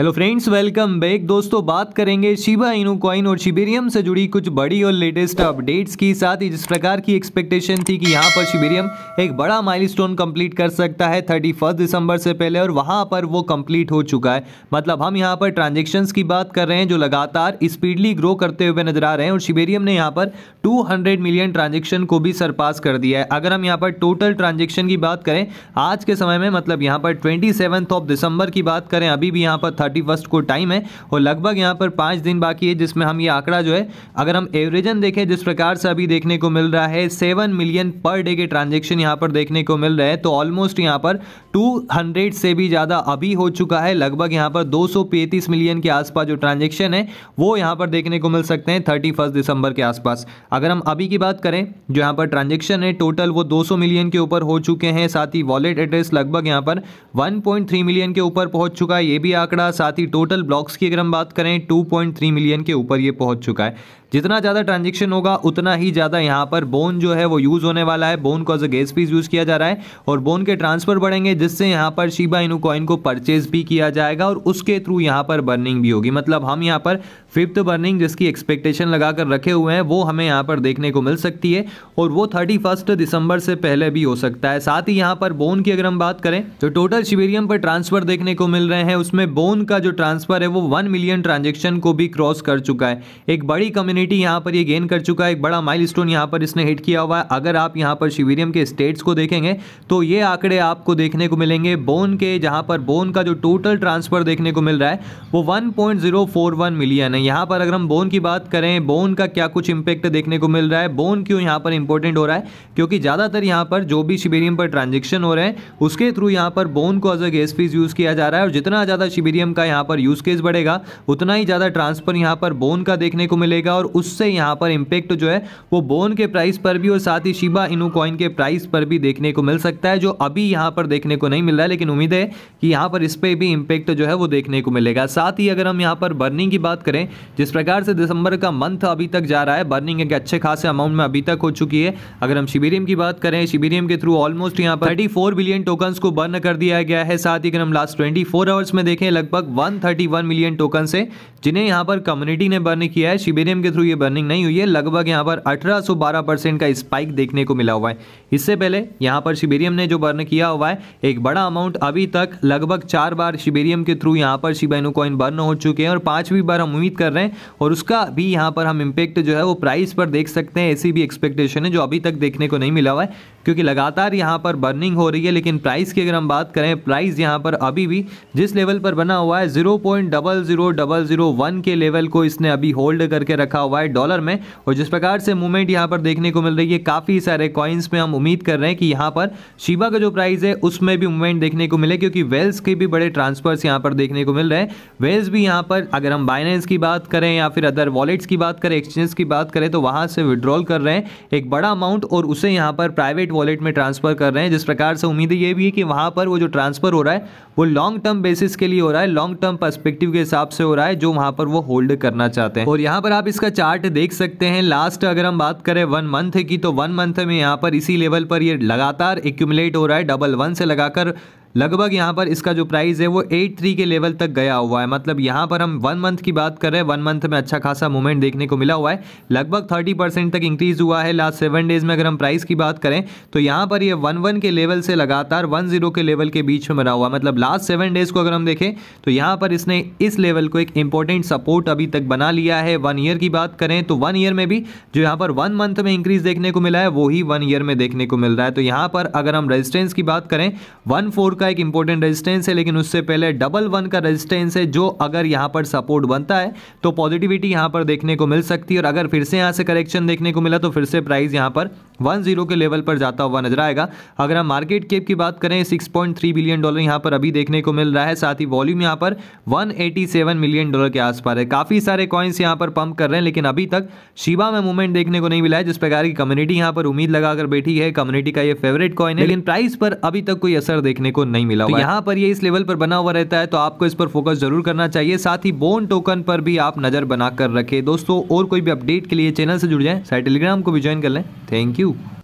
hello friends welcome back दोस्तों बात करेंगे शिबा इनू कॉइन और शिबेरियम से जुड़ी कुछ बड़ी और लेटेस्ट अपडेट्स की साथ ही जिस प्रकार की एक्सपेक्टेशन थी कि यहाँ पर शिबेरियम एक बड़ा माइलस्टोन कंप्लीट कर सकता है थर्टी फर्स्ट दिसंबर से पहले और वहाँ पर वो कंप्लीट हो चुका है मतलब हम यहाँ पर ट्रांजेक्शन की बात कर रहे हैं जो लगातार स्पीडली ग्रो करते हुए नजर आ रहे हैं और शिबेरियम ने यहाँ पर टू मिलियन ट्रांजेक्शन को भी सरपास कर दिया है अगर हम यहाँ पर टोटल ट्रांजेक्शन की बात करें आज के समय में मतलब यहाँ पर ट्वेंटी ऑफ दिसंबर की बात करें अभी भी यहाँ पर थर्टी फर्स्ट को टाइम है और लगभग यहाँ पर पाँच दिन बाकी है जिसमें हम ये आंकड़ा जो है अगर हम एवरेजन देखें जिस प्रकार से अभी देखने को मिल रहा है सेवन मिलियन पर डे के ट्रांजेक्शन यहाँ पर देखने को मिल रहे हैं तो ऑलमोस्ट यहाँ पर 200 से भी ज़्यादा अभी हो चुका है लगभग यहाँ पर दो मिलियन के आसपास जो ट्रांजेक्शन है वो यहाँ पर देखने को मिल सकते हैं थर्टी दिसंबर के आसपास अगर हम अभी की बात करें जो यहाँ पर ट्रांजेक्शन है टोटल वो दो मिलियन के ऊपर हो चुके हैं साथ ही वॉलेट एड्रेस लगभग यहाँ पर वन मिलियन के ऊपर पहुँच चुका है ये भी आंकड़ा साथ ही टोटल ब्लॉक्स की अगर हम बात करें 2.3 मिलियन के ऊपर ये पहुँच चुका है जितना ज़्यादा ट्रांजेक्शन होगा उतना ही ज़्यादा यहाँ पर बोन जो है वो यूज़ होने वाला है बोन को as a gas fees use किया जा रहा है और बोन के ट्रांसफ़र बढ़ेंगे जिससे यहाँ पर शिबा इनू कॉइन को परचेज भी किया जाएगा और उसके थ्रू यहाँ पर बर्निंग भी होगी मतलब हम यहाँ पर फिफ्थ बर्निंग जिसकी एक्सपेक्टेशन लगाकर रखे हुए हैं वो हमें यहाँ पर देखने को मिल सकती है और वो थर्टी दिसंबर से पहले भी हो सकता है साथ ही यहाँ पर बोन की अगर हम बात करें तो टोटल शिविरियम पर ट्रांसफ़र देखने को मिल रहे हैं उसमें बोन का जो ट्रांसफ़र है वो वन मिलियन ट्रांजेक्शन को भी क्रॉस कर चुका है एक बड़ी कम्युनिटी अपॉर्चुनिटी यहाँ पर ये गेन कर चुका है एक बड़ा माइल स्टोन यहाँ पर इसने हिट किया हुआ है अगर आप यहाँ पर शिविरियम के स्टेट्स को देखेंगे तो ये आंकड़े आपको देखने को मिलेंगे बोन के जहाँ पर बोन का जो टोटल ट्रांसफर देखने को मिल रहा है वो वन मिलियन है यहाँ पर अगर हम बोन की बात करें बोन का क्या कुछ इम्पैक्ट देखने को मिल रहा है बोन क्यों यहाँ पर इंपॉर्टेंट हो रहा है क्योंकि ज़्यादातर यहाँ पर जो भी शिविरियम पर ट्रांजेक्शन हो रहे हैं उसके थ्रू यहाँ पर बोन को as a gas fees use किया जा रहा है और जितना ज़्यादा शिविरियम का यहाँ पर यूज़ केस बढ़ेगा उतना ही ज़्यादा ट्रांसफर यहाँ पर बोन का देखने को मिलेगा और उससे यहाँ पर इम्पेक्ट जो है वो बोन के प्राइस पर भी और साथ ही शिबा इनू कॉइन के प्राइस पर भी देखने को मिल सकता है जो अभी यहाँ पर देखने को नहीं मिल रहा है लेकिन उम्मीद है कि यहाँ पर इस पर भी इम्पेक्ट जो है वो देखने को मिलेगा साथ ही अगर हम यहाँ पर बर्निंग की बात करें जिस प्रकार से दिसंबर का मंथ अभी तक जा रहा है बर्निंग एक अच्छे खासे अमाउंट में अभी तक हो चुकी है अगर हम शिबीरियम की बात करें शिबीरियम के थ्रू ऑलमोस्ट यहाँ पर थर्टी बिलियन टोकन्स को बर्न कर दिया गया है साथ ही अगर हम लास्ट ट्वेंटी आवर्स में देखें लगभग वन मिलियन टोकन से जिन्हें यहाँ पर कम्युनिटी ने बर्न किया है शिबिरियम के थ्रू ये बर्निंग नहीं हुई है लगभग यहाँ पर 1812 परसेंट का स्पाइक देखने को मिला हुआ है इससे पहले यहाँ पर शिबेरियम ने जो बर्न किया हुआ है एक बड़ा अमाउंट अभी तक लगभग चार बार शिबेरियम के थ्रू यहाँ पर शिबेनो कॉइन बर्न हो चुके हैं और पाँचवीं बार हम उम्मीद कर रहे हैं और उसका भी यहाँ पर हम इम्पेक्ट जो है वो प्राइस पर देख सकते हैं ऐसी भी एक्सपेक्टेशन है जो अभी तक देखने को नहीं मिला हुआ है क्योंकि लगातार यहाँ पर बर्निंग हो रही है लेकिन प्राइस की अगर हम बात करें प्राइस यहाँ पर अभी भी जिस लेवल पर बना हुआ है zero point double zero double zero one के लेवल को इसने अभी होल्ड करके रखा हुआ है डॉलर में और जिस प्रकार से मूवमेंट यहाँ पर देखने को मिल रही है काफ़ी सारे कॉइन्स में हम उम्मीद कर रहे हैं कि यहाँ पर शिबा का जो प्राइस है उसमें भी मूवमेंट देखने को मिले क्योंकि वेल्स के भी बड़े ट्रांसफर्स यहाँ पर देखने को मिल रहे हैं वेल्स भी यहाँ पर अगर हम बाइनेंस की बात करें या फिर अदर वॉलेट्स की बात करें एक्सचेंज की बात करें तो वहाँ से विड्रॉल कर रहे हैं एक बड़ा अमाउंट और उसे यहाँ पर प्राइवेट प्राइवेट वॉलेट में ट्रांसफ़र कर रहे हैं जिस प्रकार से उम्मीद ये भी है कि वहाँ पर वो जो ट्रांसफ़र हो रहा है वो लॉन्ग टर्म बेसिस के लिए हो रहा है लॉन्ग टर्म पर्सपेक्टिव के हिसाब से हो रहा है जो वहाँ पर वो होल्ड करना चाहते हैं और यहाँ पर आप इसका चार्ट देख सकते हैं लास्ट अगर हम बात करें वन मंथ की तो वन मंथ में यहाँ पर इसी लेवल पर ये लगातार एक्यूमलेट हो रहा है डबल वन से लगाकर लगभग यहाँ पर इसका जो प्राइस है वो एट थ्री के लेवल तक गया हुआ है मतलब यहाँ पर हम वन मंथ की बात कर रहे हैं वन मंथ में अच्छा खासा मूवमेंट देखने को मिला हुआ है लगभग थर्टी परसेंट तक इंक्रीज हुआ है लास्ट सेवन डेज में अगर हम प्राइस की बात करें तो यहाँ पर ये वन वन के लेवल से लगातार वन जीरो के लेवल के बीच में बना हुआ मतलब लास्ट सेवन डेज को अगर हम देखें तो यहाँ पर इसने इस लेवल को एक इंपॉर्टेंट सपोर्ट अभी तक बना लिया है वन ईयर की बात करें तो वन ईयर में भी जो यहाँ पर वन मंथ में इंक्रीज देखने को मिला है वो ही वन ईयर में देखने को मिल रहा है तो यहाँ पर अगर हम रेजिस्टेंस की बात करें वन फोर का एक इंपॉर्टेंट रेजिस्टेंस है लेकिन उससे पहले डबल वन का रेजिस्टेंस है जो अगर यहां पर सपोर्ट बनता है तो पॉजिटिविटी यहां पर देखने को मिल सकती है और अगर फिर से यहां से करेक्शन देखने को मिला तो फिर से प्राइस यहां पर वन जीरो के लेवल पर जाता हुआ नजर आएगा अगर हम मार्केट केप की बात करें 6.3 बिलियन डॉलर यहाँ पर अभी देखने को मिल रहा है साथ ही वॉल्यूम यहाँ पर 187 मिलियन डॉलर के आसपास है काफ़ी सारे कॉइन्स यहाँ पर पंप कर रहे हैं लेकिन अभी तक शिवा में मूवमेंट देखने को नहीं मिला है जिस प्रकार की कम्युनिटी यहाँ पर उम्मीद लगाकर बैठी है कम्युनिटी का ये फेवरेट कॉइन है लेकिन प्राइस पर अभी तक कोई असर देखने को नहीं मिला तो यहाँ पर ये इस लेवल पर बना हुआ रहता है तो आपको इस पर फोकस जरूर करना चाहिए साथ ही बोन टोकन पर भी आप नज़र बनाकर रखें दोस्तों और कोई भी अपडेट के लिए चैनल से जुड़ जाए टेलीग्राम को भी ज्वाइन कर लें थैंक यू you